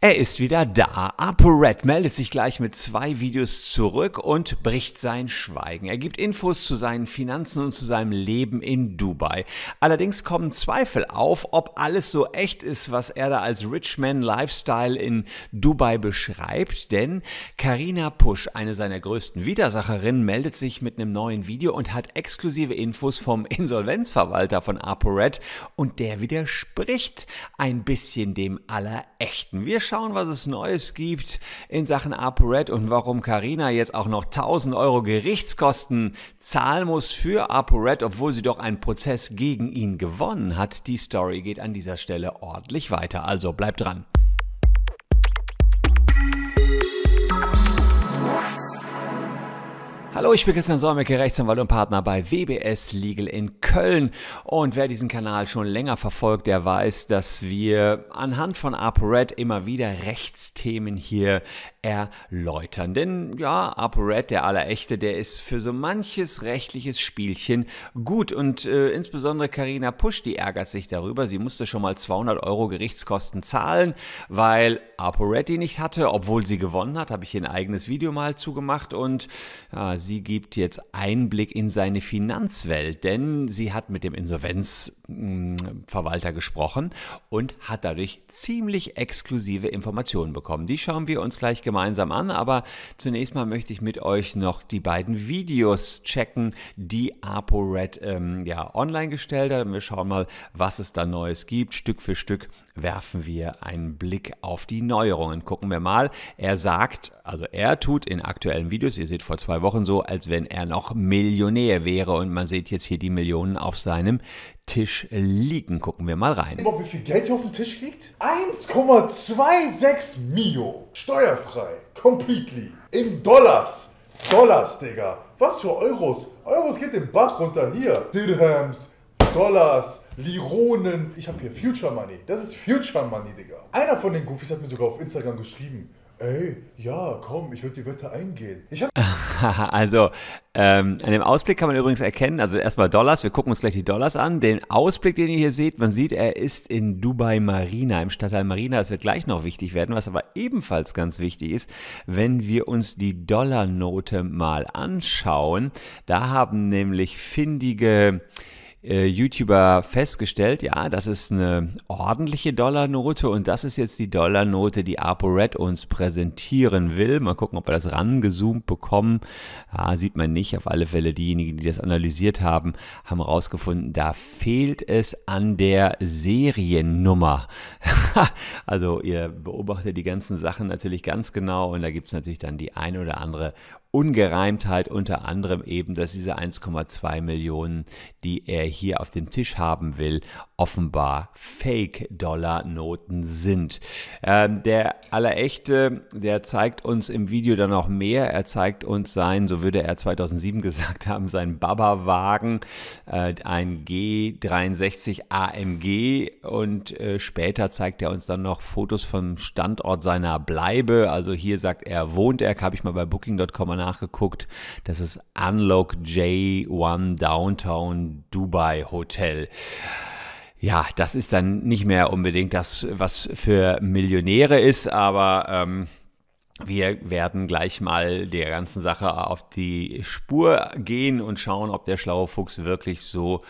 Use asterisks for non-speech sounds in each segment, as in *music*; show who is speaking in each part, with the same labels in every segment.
Speaker 1: Er ist wieder da. ApoRed meldet sich gleich mit zwei Videos zurück und bricht sein Schweigen. Er gibt Infos zu seinen Finanzen und zu seinem Leben in Dubai. Allerdings kommen Zweifel auf, ob alles so echt ist, was er da als Richman Lifestyle in Dubai beschreibt, denn Karina Pusch, eine seiner größten Widersacherinnen, meldet sich mit einem neuen Video und hat exklusive Infos vom Insolvenzverwalter von ApoRed und der widerspricht ein bisschen dem allerechten. Wir schauen, was es Neues gibt in Sachen ApoRed und warum Karina jetzt auch noch 1000 Euro Gerichtskosten zahlen muss für ApoRed, obwohl sie doch einen Prozess gegen ihn gewonnen hat. Die Story geht an dieser Stelle ordentlich weiter, also bleibt dran. Hallo, ich bin Christian Solmecke, Rechtsanwalt und Partner bei WBS Legal in Köln. Und wer diesen Kanal schon länger verfolgt, der weiß, dass wir anhand von ApoRed immer wieder Rechtsthemen hier erläutern. Denn ja, ApoRed, der Allerechte, der ist für so manches rechtliches Spielchen gut. Und äh, insbesondere Karina Pusch, die ärgert sich darüber. Sie musste schon mal 200 Euro Gerichtskosten zahlen, weil ApoRed die nicht hatte, obwohl sie gewonnen hat. Habe ich hier ein eigenes Video mal zugemacht. Und ja, sie gibt jetzt Einblick in seine Finanzwelt, denn sie hat mit dem Insolvenzverwalter hm, gesprochen und hat dadurch ziemlich exklusive Informationen bekommen. Die schauen wir uns gleich gemeinsam gemeinsam an, aber zunächst mal möchte ich mit euch noch die beiden Videos checken, die ApoRed ähm, ja, online gestellt hat. Wir schauen mal, was es da Neues gibt, Stück für Stück werfen wir einen Blick auf die Neuerungen. Gucken wir mal. Er sagt, also er tut in aktuellen Videos, ihr seht vor zwei Wochen so, als wenn er noch Millionär wäre und man sieht jetzt hier die Millionen auf seinem Tisch liegen. Gucken wir mal rein.
Speaker 2: Wie viel Geld hier auf dem Tisch liegt? 1,26 Mio. Steuerfrei. Completely. In Dollars. Dollars, Digga. Was für Euros? Euros geht den Bach runter hier. Dirhams, Dollars, Lironen. Ich habe hier Future Money. Das ist Future Money, Digga. Einer von den Goofies hat mir sogar auf Instagram geschrieben. Ey, ja, komm, ich würde die Wette eingehen.
Speaker 1: *laughs* also, ähm, an dem Ausblick kann man übrigens erkennen, also erstmal Dollars, wir gucken uns gleich die Dollars an. Den Ausblick, den ihr hier seht, man sieht, er ist in Dubai Marina, im Stadtteil Marina. Das wird gleich noch wichtig werden, was aber ebenfalls ganz wichtig ist, wenn wir uns die Dollarnote mal anschauen. Da haben nämlich findige äh, YouTuber festgestellt, ja, das ist eine ordentliche Dollarnote und das ist jetzt die Dollarnote, die ApoRed uns präsentieren will. Mal gucken, ob wir das rangezoomt bekommen. Ja, sieht man nicht. Auf alle Fälle diejenigen, die das analysiert haben, haben herausgefunden, da fehlt es an der Seriennummer. *laughs* also ihr beobachtet die ganzen Sachen natürlich ganz genau und da gibt es natürlich dann die ein oder andere Ungereimtheit unter anderem eben, dass diese 1,2 Millionen, die er hier auf dem Tisch haben will, offenbar Fake-Dollar-Noten sind. Ähm, der Allerechte, der zeigt uns im Video dann noch mehr. Er zeigt uns sein, so würde er 2007 *laughs* gesagt haben, sein Baba-Wagen, äh, ein G63 AMG und äh, später zeigt er uns dann noch Fotos vom Standort seiner Bleibe. Also hier sagt er, wohnt er, habe ich mal bei Booking.com nachgeguckt. Das ist Unlock J1 Downtown Dubai Hotel. Ja, das ist dann nicht mehr unbedingt das, was für Millionäre ist, aber ähm, wir werden gleich mal der ganzen Sache auf die Spur gehen und schauen, ob der schlaue Fuchs wirklich so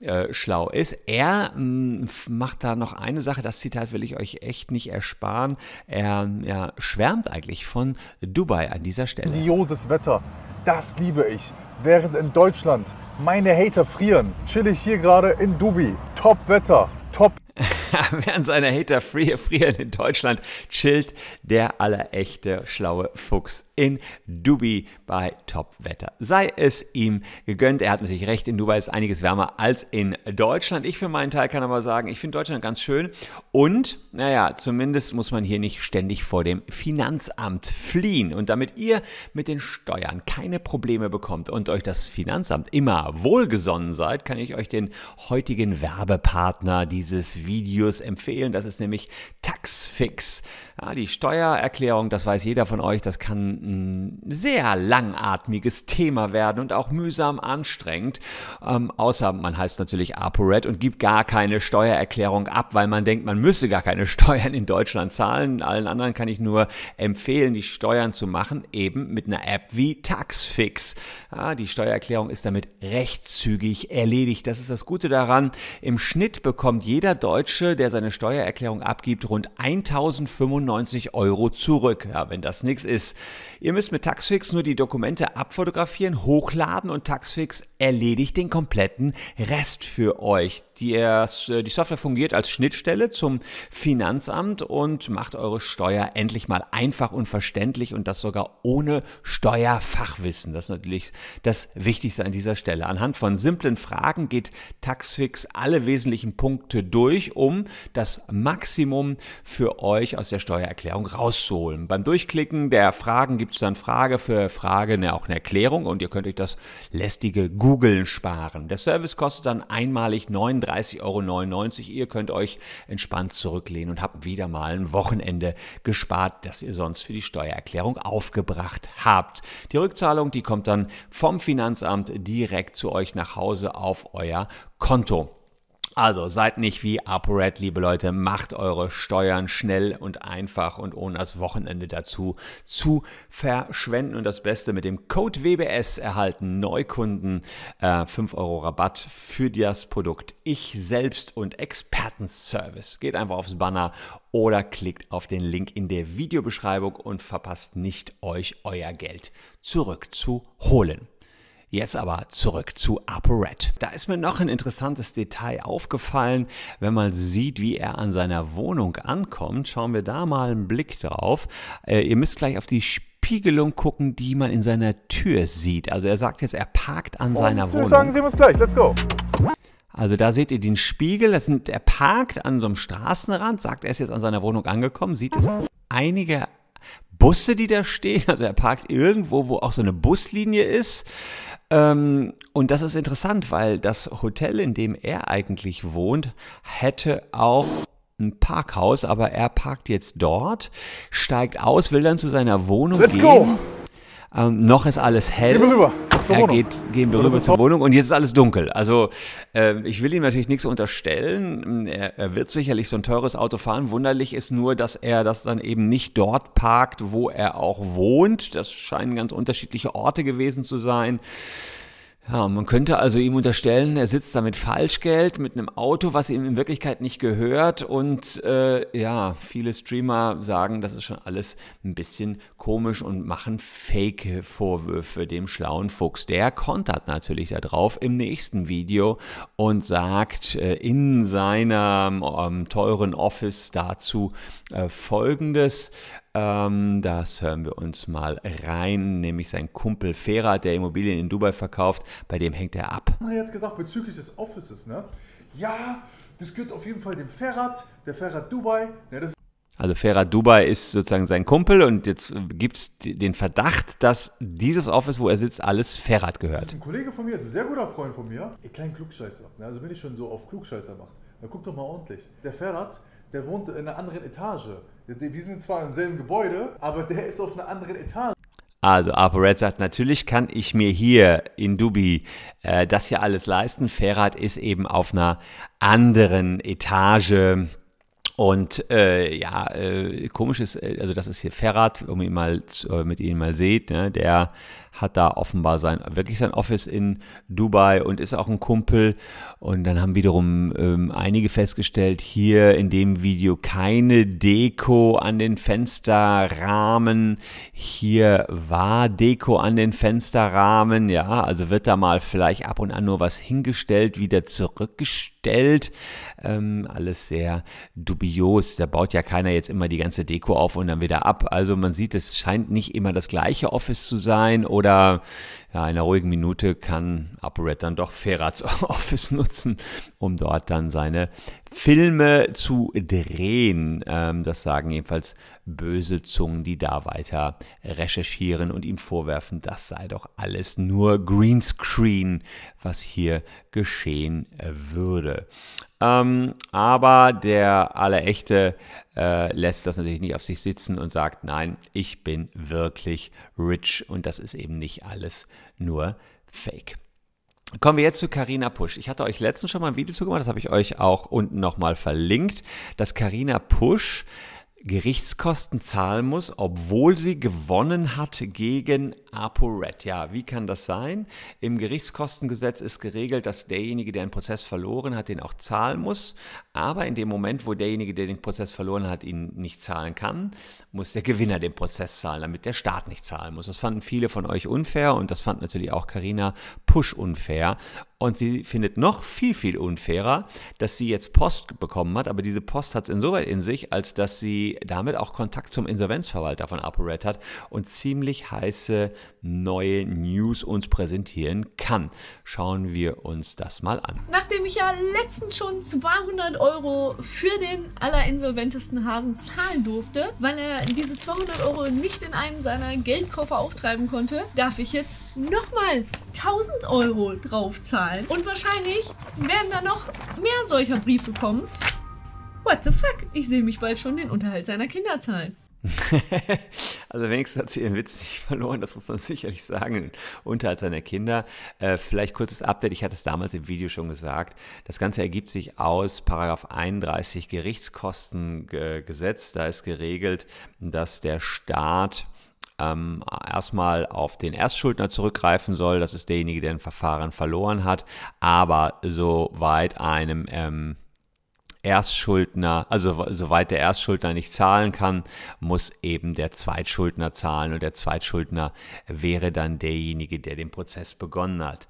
Speaker 1: äh, schlau ist. Er mh, mm, macht da noch eine Sache, das Zitat will ich euch echt nicht ersparen. Er, er schwärmt eigentlich von Dubai an dieser Stelle. Dioses Wetter,
Speaker 2: das liebe ich. Während in Deutschland meine Hater frieren, chill ich hier gerade in Dubai. Top Wetter, top
Speaker 1: *laughs* Während seiner Hater frieren in Deutschland chillt der allerechte schlaue Fuchs in Dubai bei Topwetter. Sei es ihm gegönnt. Er hat natürlich recht, in Dubai ist einiges wärmer als in Deutschland. Ich für meinen Teil kann aber sagen, ich finde Deutschland ganz schön. Und, naja, zumindest muss man hier nicht ständig vor dem Finanzamt fliehen. Und damit ihr mit den Steuern keine Probleme bekommt und euch das Finanzamt immer wohlgesonnen seid, kann ich euch den heutigen Werbepartner dieses Videos empfehlen. Das ist nämlich Taxfix. Ja, die Steuererklärung, das weiß jeder von euch, das kann ein sehr langatmiges Thema werden und auch mühsam anstrengend. Ähm, außer man heißt natürlich ApoRed und gibt gar keine Steuererklärung ab, weil man denkt, man müsse gar keine *laughs* Steuern in Deutschland zahlen. Allen anderen kann ich nur empfehlen, die Steuern zu machen, eben mit einer App wie Taxfix. Ja, die Steuererklärung ist damit recht zügig erledigt. Das ist das Gute daran. Im Schnitt bekommt jeder Deutsche, der seine Steuererklärung abgibt, rund 1095 Euro zurück. Ja, wenn das nichts ist. Ihr müsst mit Taxfix nur die Dokumente abfotografieren, hochladen und Taxfix erledigt den kompletten Rest für euch. Die, äh, die Software fungiert als Schnittstelle zum Finanzamt und macht eure Steuer endlich mal einfach und verständlich und das sogar ohne Steuerfachwissen. Das ist natürlich das Wichtigste an dieser Stelle. Anhand von simplen Fragen geht Taxfix alle wesentlichen Punkte durch, um das Maximum für euch aus der Steuererklärung rauszuholen. Beim Durchklicken der Fragen gibt es dann Frage für Frage ne, auch eine Erklärung und ihr könnt euch das lästige Googeln sparen. Der Service kostet dann einmalig 9 39,99 Euro. Ihr könnt euch entspannt zurücklehnen und habt wieder mal ein Wochenende gespart, das ihr sonst für die Steuererklärung aufgebracht habt. Die Rückzahlung, die kommt dann vom Finanzamt direkt zu euch nach Hause auf euer Konto. Also seid nicht wie ApoRed, liebe Leute, macht eure Steuern schnell und einfach und ohne das Wochenende dazu zu verschwenden. Und das Beste, mit dem Code WBS erhalten Neukunden äh, 5 Euro Rabatt für das Produkt Ich selbst und Expertenservice. Geht einfach aufs Banner oder klickt auf den Link in der Videobeschreibung und verpasst nicht, euch euer Geld zurückzuholen. Jetzt aber zurück zu ApoRed. Da ist mir noch ein interessantes Detail aufgefallen. Wenn man sieht, wie er an seiner Wohnung ankommt, schauen wir da mal einen Blick drauf. Äh, ihr müsst gleich auf die Spiegelung gucken, die man in seiner Tür sieht. Also er sagt jetzt, er parkt an Und seiner äh, Wohnung. Sagen
Speaker 2: Sie uns gleich, let's go.
Speaker 1: Also da seht ihr den Spiegel, das sind, er parkt an so einem Straßenrand, sagt, er ist jetzt an seiner Wohnung angekommen, sieht es einige Busse, die da stehen. Also er parkt irgendwo, wo auch so eine Buslinie ist. Ähm, und das ist interessant, weil das Hotel, in dem er eigentlich wohnt, hätte auch ein Parkhaus, aber er parkt jetzt dort, steigt aus, will dann zu seiner Wohnung Let's gehen. Go. Ähm, noch ist alles hell. Gehen wir rüber. Zur Wohnung. Geht, gehen wir rüber zur Wohnung und jetzt ist alles dunkel. Also äh, ich will ihm natürlich nichts unterstellen. Er, er, wird sicherlich so ein teures Auto fahren. Wunderlich ist nur, dass er das dann eben nicht dort parkt, wo er auch wohnt. Das scheinen ganz unterschiedliche Orte gewesen zu sein. Ja, man könnte also ihm unterstellen, er sitzt da mit Falschgeld, mit einem Auto, was ihm in Wirklichkeit nicht gehört. Und äh, ja, viele Streamer sagen, das ist schon alles ein bisschen komisch und machen Fake-Vorwürfe dem schlauen Fuchs. Der kontert natürlich darauf im nächsten Video und sagt äh, in seinem ähm, teuren Office dazu äh, folgendes. Ähm, das hören wir uns mal rein, nämlich sein Kumpel Ferhat, der Immobilien in Dubai verkauft, bei dem hängt er ab.
Speaker 2: Ah, er hat gesagt, bezüglich des Offices, ne? Ja, das gehört auf jeden Fall dem Ferhat, der Ferhat Dubai. Ja,
Speaker 1: also Ferhat Dubai ist sozusagen sein Kumpel und jetzt gibt es den Verdacht, dass dieses Office, wo er sitzt, alles Ferhat gehört. Das ist
Speaker 2: ein Kollege von mir, ein sehr guter Freund von mir. Ihr kleinen Klugscheißer. Ne? Also wenn ich schon so auf Klugscheißer macht, dann guck doch mal ordentlich. Der Ferhat, der wohnt in einer anderen Etage. Wir sind zwar im selben Gebäude, aber der ist auf einer anderen Etage.
Speaker 1: Also ApoRed sagt, natürlich kann ich mir hier in Dubi äh, das hier alles leisten. Ferhat ist eben auf einer anderen Etage. Und äh, ja, äh, komisch ist, äh, also das ist hier Ferrat, um ihn mal, äh, mit Ihnen mal seht, ne, der hat da offenbar sein, wirklich sein Office in Dubai und ist auch ein Kumpel. Und dann haben wiederum ähm, einige festgestellt, hier in dem Video keine Deko an den Fensterrahmen. Hier war Deko an den Fensterrahmen. Ja, also wird da mal vielleicht ab und an nur was hingestellt, wieder zurückgestellt. Ähm, alles sehr dubios. Da baut ja keiner jetzt immer die ganze Deko auf und dann wieder ab. Also man sieht, es scheint nicht immer das gleiche Office zu sein oder oder ja, einer ruhigen Minute kann ApoRed dann doch Ferrats *laughs* Office nutzen, um dort dann seine Filme zu drehen. Ähm, das sagen jedenfalls böse Zungen, die da weiter recherchieren und ihm vorwerfen, das sei doch alles nur Greenscreen, was hier geschehen würde. Ähm, aber der allerechte äh, lässt das natürlich nicht auf sich sitzen und sagt, nein, ich bin wirklich rich und das ist eben nicht alles nur Fake. Kommen wir jetzt zu Carina Push. Ich hatte euch letztens schon mal ein Video zugemacht, das habe ich euch auch unten nochmal verlinkt, dass Carina Push Gerichtskosten zahlen muss, obwohl sie gewonnen hat gegen ApoRed. Ja, wie kann das sein? Im Gerichtskostengesetz ist geregelt, dass derjenige, der einen Prozess verloren hat, den auch zahlen muss. Aber in dem Moment, wo derjenige, der den Prozess verloren hat, ihn nicht zahlen kann, muss der Gewinner den Prozess zahlen, damit der Staat nicht zahlen muss. Das fanden viele von euch unfair und das fand natürlich auch Karina Push unfair. Und sie findet noch viel, viel unfairer, dass sie jetzt Post bekommen hat, aber diese Post hat es insoweit in sich, als dass sie damit auch Kontakt zum Insolvenzverwalter von ApoRed hat und ziemlich heiße neue News uns präsentieren kann. Schauen wir uns das mal an.
Speaker 3: Nachdem ich ja letztens schon 200 Euro für den allerinsolventesten Hasen zahlen durfte, weil er diese 200 Euro nicht in einem seiner Geldkoffer auftreiben konnte, darf ich jetzt nochmal 1000 Euro drauf zahlen. Zahlen. Und wahrscheinlich werden da noch mehr solcher Briefe kommen. What the fuck? Ich sehe mich bald schon den Unterhalt seiner Kinder zahlen. *laughs*
Speaker 1: also wenigstens hat sie ihren Witz nicht verloren, das muss man sicherlich sagen. den Unterhalt seiner Kinder. Äh, vielleicht kurzes Update, ich hatte es damals im Video schon gesagt. Das Ganze ergibt sich aus Paragraph 31 Gerichtskostengesetz. Da ist geregelt, dass der Staat ähm, erstmal auf den Erstschuldner zurückgreifen soll. Das ist derjenige, der ein Verfahren verloren hat. Aber soweit einem ähm, Erstschuldner, also soweit der Erstschuldner nicht zahlen kann, muss eben der Zweitschuldner zahlen und der Zweitschuldner wäre dann derjenige, der den Prozess begonnen hat.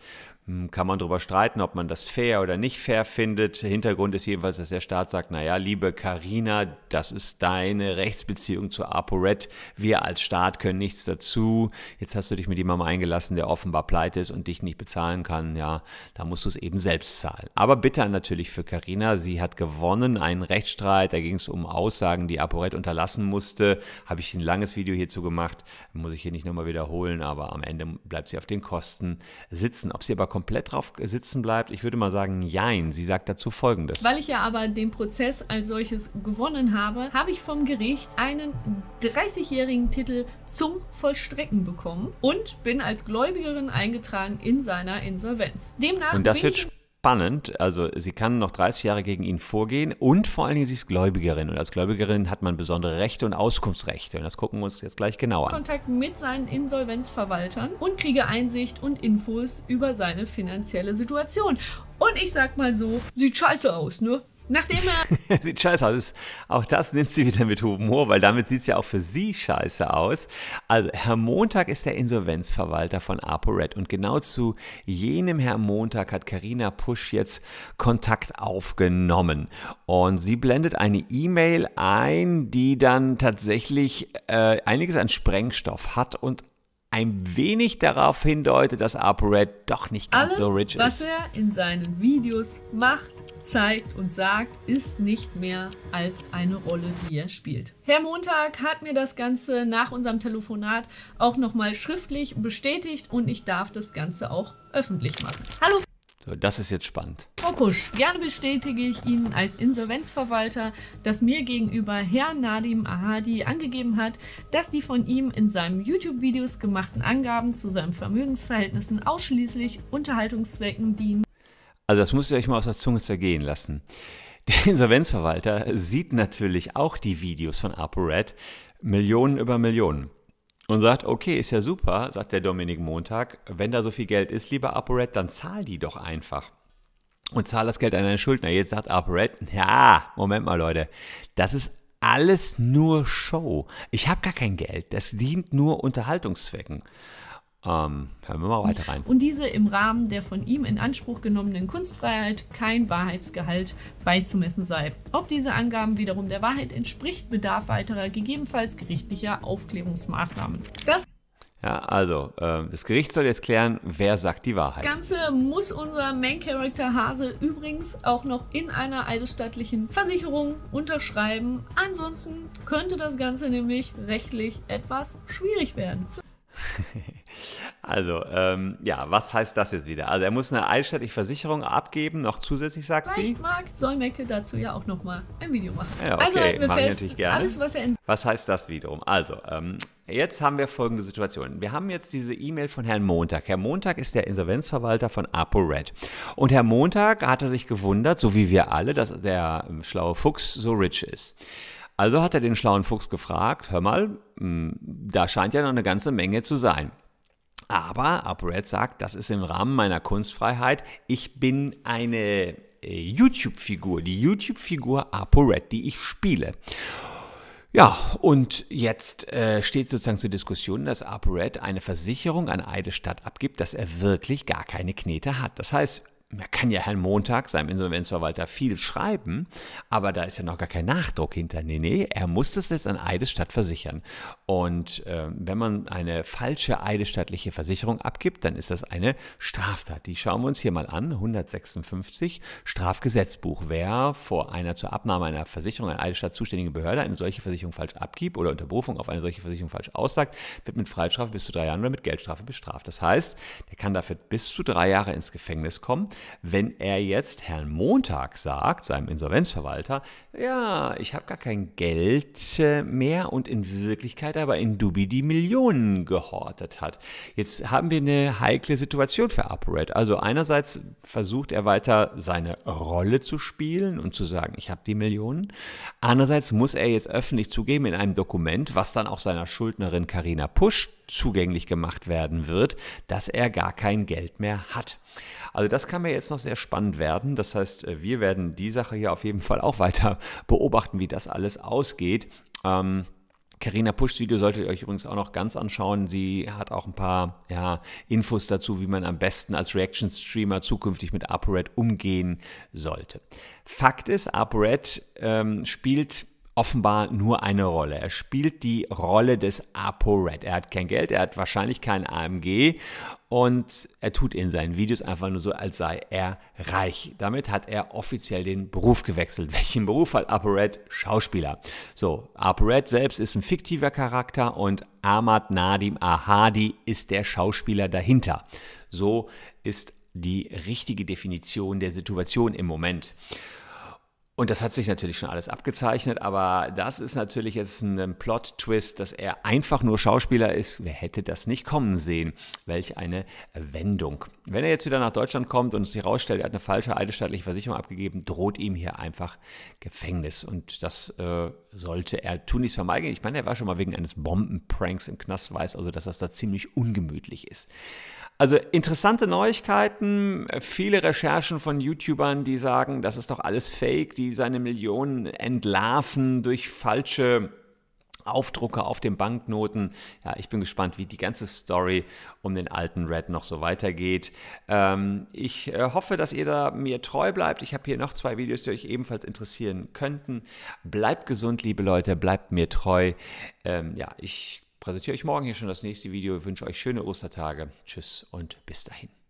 Speaker 1: Hm, kann man darüber streiten, ob man das fair oder nicht fair findet. Hintergrund ist jedenfalls, dass der Staat sagt, naja, liebe Karina, das ist deine Rechtsbeziehung zu ApoRed. Wir als Staat können nichts dazu. Jetzt hast du dich mit jemandem eingelassen, der offenbar pleite ist und dich nicht bezahlen kann. Ja, da musst du es eben selbst zahlen. Aber bitter natürlich für Karina. Sie hat gewonnen einen Rechtsstreit. Da ging es um Aussagen, die ApoRed unterlassen musste. Habe ich ein langes Video hierzu gemacht. Muss ich hier nicht nochmal wiederholen, aber am Ende bleibt sie auf den Kosten sitzen. Ob sie aber komplett drauf sitzen bleibt? Ich würde mal sagen, jein. Sie sagt dazu Folgendes. Weil
Speaker 3: ich ja aber den Prozess als solches gewonnen habe, habe ich vom Gericht einen 30-jährigen Titel zum Vollstrecken bekommen und bin als Gläubigerin eingetragen in seiner Insolvenz. Demnach und das wird
Speaker 1: spannend. Also sie kann noch 30 Jahre gegen ihn vorgehen und vor allen Dingen sie ist Gläubigerin und als Gläubigerin hat man besondere Rechte und Auskunftsrechte und das gucken wir uns jetzt gleich genauer an.
Speaker 3: Kontakt mit seinen Insolvenzverwaltern und kriege Einsicht und Infos über seine finanzielle Situation. Und ich sag mal so, sieht scheiße aus, ne? Nachdem
Speaker 1: er. *laughs* sieht scheiße aus. Auch das nimmt sie wieder mit Humor, weil damit sieht es ja auch für sie scheiße aus. Also, Herr Montag ist der Insolvenzverwalter von ApoRed und genau zu jenem Herr Montag hat Karina Pusch jetzt Kontakt aufgenommen. Und sie blendet eine E-Mail ein, die dann tatsächlich äh, einiges an Sprengstoff hat und ein wenig darauf hindeutet, dass ApoRed doch nicht ganz Alles, so rich ist. was er
Speaker 3: in seinen Videos macht, zeigt und sagt, ist nicht mehr als eine Rolle, die er spielt. Herr Montag hat mir das Ganze nach unserem Telefonat auch nochmal schriftlich bestätigt und ich darf das Ganze auch öffentlich machen. Hallo
Speaker 1: so, das ist jetzt spannend.
Speaker 3: Frau Pusch, gerne bestätige ich Ihnen als Insolvenzverwalter, dass mir gegenüber Herr Nadim Ahadi angegeben hat, dass die von ihm in seinen YouTube-Videos gemachten Angaben zu seinen Vermögensverhältnissen ausschließlich Unterhaltungszwecken dienen.
Speaker 1: Also das muss ich euch mal aus der Zunge zergehen lassen. Der *laughs* Insolvenzverwalter sieht natürlich auch die Videos von ApoRed, Millionen über Millionen und sagt, okay, ist ja super, sagt der Dominik Montag, wenn da so viel Geld ist, lieber ApoRed, dann zahl die doch einfach. Und zahl das Geld an deine Schuldner. Jetzt sagt ApoRed, ja, Moment mal, Leute, das ist alles nur Show. Ich habe gar kein Geld. Das dient nur Unterhaltungszwecken. Ähm, hören wir mal weiter rein. Und
Speaker 3: diese im Rahmen der von ihm in Anspruch genommenen Kunstfreiheit kein Wahrheitsgehalt beizumessen sei. Ob diese Angaben wiederum der Wahrheit entspricht, bedarf weiterer gegebenenfalls gerichtlicher Aufklärungsmaßnahmen. Das
Speaker 1: ja, also, äh, das Gericht soll jetzt klären, wer sagt die Wahrheit. Das
Speaker 3: Ganze muss unser Main Character Hase übrigens auch noch in einer eidesstattlichen Versicherung unterschreiben. Ansonsten könnte das Ganze nämlich rechtlich etwas schwierig werden.
Speaker 1: *laughs* Also, ähm, ja, was heißt das jetzt wieder? Also, er muss eine einstellige Versicherung abgeben, noch zusätzlich, sagt Vielleicht sie.
Speaker 3: Vielleicht mag Solmecke dazu ja auch nochmal ein Video machen. Ja, also, okay, also halten wir fest, alles, was er in...
Speaker 1: Was heißt das wiederum? Also, ähm, jetzt haben wir folgende Situation. Wir haben jetzt diese E-Mail von Herrn Montag. Herr Montag ist der Insolvenzverwalter von ApoRed. Und Herr Montag hatte sich gewundert, so wie wir alle, dass der ähm, schlaue Fuchs so rich ist. Also hat er den schlauen Fuchs gefragt, hör mal, hm, da scheint ja noch eine ganze Menge zu sein. Aber ApoRed sagt, das ist im Rahmen meiner Kunstfreiheit. Ich bin eine äh, YouTube-Figur, die YouTube-Figur ApoRed, die ich spiele. Ja, und jetzt äh, steht sozusagen zur Diskussion, dass ApoRed eine Versicherung an statt abgibt, dass er wirklich gar keine Knete hat. Das heißt, man kann ja Herrn Montag, seinem Insolvenzverwalter, viel schreiben, aber da ist ja noch gar kein Nachdruck hinter. Nee, nee, er muss das jetzt an Eidesstadt versichern. Und äh, wenn man eine falsche eidesstattliche Versicherung abgibt, dann ist das eine Straftat. Die schauen wir uns hier mal an. 156 Strafgesetzbuch. Wer vor einer zur Abnahme einer Versicherung einer Eidesstadt zuständigen Behörde eine solche Versicherung falsch abgibt oder unter Berufung auf eine solche Versicherung falsch aussagt, wird mit Freiheitsstrafe bis zu drei Jahren oder mit Geldstrafe bestraft. Das heißt, der kann dafür bis zu drei Jahre ins Gefängnis kommen. Wenn er jetzt Herrn Montag sagt, seinem Insolvenzverwalter, ja, ich habe gar kein Geld äh, mehr und in Wirklichkeit aber in Dubi die Millionen gehortet hat. Jetzt haben wir eine heikle Situation für ApoRed. Also einerseits versucht er weiter seine Rolle zu spielen und zu sagen, ich habe die Millionen. Andererseits muss er jetzt öffentlich zugeben in einem Dokument, was dann auch seiner Schuldnerin Karina Pusch zugänglich gemacht werden wird, dass er gar kein Geld mehr hat. Also das kann mir jetzt noch sehr spannend werden. Das heißt, äh, wir werden die Sache hier auf jeden Fall auch weiter *laughs* beobachten, wie das alles ausgeht. Ähm, Carina Puschs Video solltet ihr euch übrigens auch noch ganz anschauen. Sie hat auch ein paar ja, Infos dazu, wie man am besten als Reaction-Streamer zukünftig mit ApoRed umgehen sollte. Fakt ist, ApoRed ähm, spielt offenbar nur eine Rolle. Er spielt die Rolle des ApoRed. Er hat kein Geld, er hat wahrscheinlich kein AMG und er tut in seinen Videos einfach nur so, als sei er reich. Damit hat er offiziell den Beruf gewechselt. *laughs* Welchen Beruf hat ApoRed? Schauspieler. So, ApoRed selbst ist ein fiktiver Charakter und Ahmad Nadim Ahadi ist der Schauspieler dahinter. So ist die richtige Definition der Situation im Moment. Und das hat sich natürlich schon alles abgezeichnet, aber das ist natürlich jetzt ein ähm, Plot-Twist, dass er einfach nur Schauspieler ist. Wer hätte das nicht kommen sehen? Welch eine Wendung. Wenn er jetzt wieder nach Deutschland kommt und sich herausstellt, er hat eine falsche eidesstaatliche Versicherung abgegeben, droht ihm hier einfach Gefängnis. Und das äh, sollte er tunlichst vermeiden. Ich meine, er war schon mal wegen eines Bombenpranks im Knast, weiß also, dass das da ziemlich ungemütlich ist. Also interessante Neuigkeiten, viele Recherchen von YouTubern, die sagen, das ist doch alles Fake, die seine Millionen entlarven durch falsche Aufdrucke auf den Banknoten. Ja, ich bin gespannt, wie die ganze Story um den alten Red noch so weitergeht. Ähm, ich äh, hoffe, dass ihr da mir treu bleibt. Ich habe hier noch zwei Videos, die euch ebenfalls interessieren könnten. Bleibt gesund, liebe Leute, bleibt mir treu. Ähm, ja, ich präsentiere euch morgen hier schon das nächste Video. Ich wünsche euch schöne Ostertage. Tschüss und bis dahin.